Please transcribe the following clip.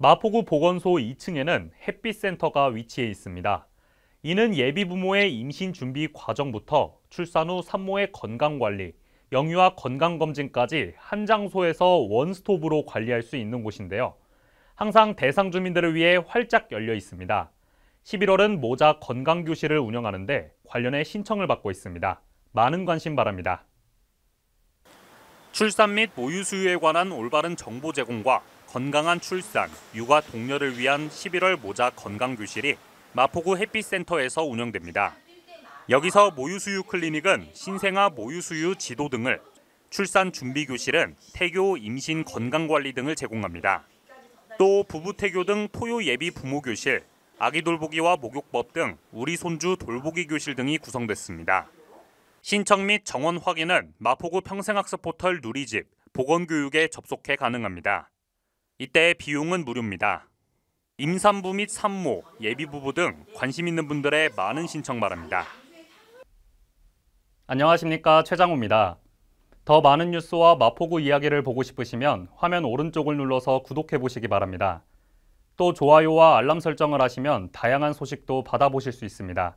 마포구 보건소 2층에는 햇빛센터가 위치해 있습니다. 이는 예비부모의 임신 준비 과정부터 출산 후 산모의 건강관리, 영유아 건강검진까지 한 장소에서 원스톱으로 관리할 수 있는 곳인데요. 항상 대상 주민들을 위해 활짝 열려 있습니다. 11월은 모자 건강교실을 운영하는데 관련해 신청을 받고 있습니다. 많은 관심 바랍니다. 출산 및 모유 수유에 관한 올바른 정보 제공과 건강한 출산, 육아 동료를 위한 11월 모자 건강 교실이 마포구 해피센터에서 운영됩니다. 여기서 모유 수유 클리닉은 신생아 모유 수유 지도 등을 출산 준비 교실은 태교, 임신 건강 관리 등을 제공합니다. 또 부부 태교 등 토요 예비 부모 교실, 아기 돌보기와 목욕법 등 우리 손주 돌보기 교실 등이 구성됐습니다. 신청 및 정원 확인은 마포구 평생학습 포털 누리집 보건교육에 접속해 가능합니다. 이때 의 비용은 무료입니다. 임산부 및 산모, 예비부부 등 관심 있는 분들의 많은 신청 바랍니다. 안녕하십니까 최장우입니다. 더 많은 뉴스와 마포구 이야기를 보고 싶으시면 화면 오른쪽을 눌러서 구독해 보시기 바랍니다. 또 좋아요와 알람 설정을 하시면 다양한 소식도 받아보실 수 있습니다.